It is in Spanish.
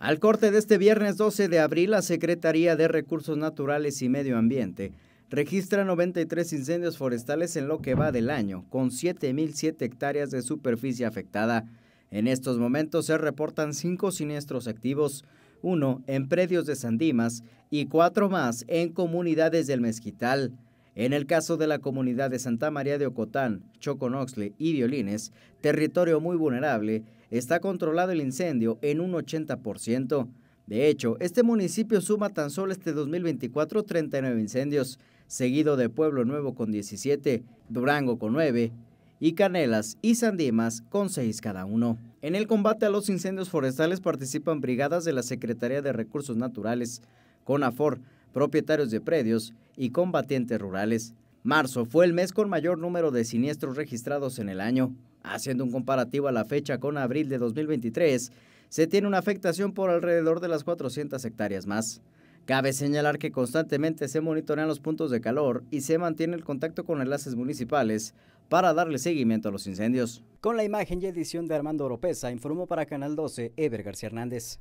Al corte de este viernes 12 de abril, la Secretaría de Recursos Naturales y Medio Ambiente registra 93 incendios forestales en lo que va del año, con 7.007 hectáreas de superficie afectada. En estos momentos se reportan cinco siniestros activos, uno en predios de Sandimas y cuatro más en comunidades del Mezquital. En el caso de la comunidad de Santa María de Ocotán, Choconoxle y Violines, territorio muy vulnerable, está controlado el incendio en un 80%. De hecho, este municipio suma tan solo este 2024 39 incendios, seguido de Pueblo Nuevo con 17, Durango con 9 y Canelas y Sandimas con 6 cada uno. En el combate a los incendios forestales participan brigadas de la Secretaría de Recursos Naturales, CONAFOR, propietarios de predios y combatientes rurales. Marzo fue el mes con mayor número de siniestros registrados en el año. Haciendo un comparativo a la fecha con abril de 2023, se tiene una afectación por alrededor de las 400 hectáreas más. Cabe señalar que constantemente se monitorean los puntos de calor y se mantiene el contacto con enlaces municipales para darle seguimiento a los incendios. Con la imagen y edición de Armando Oropesa, informó para Canal 12 Ever García Hernández.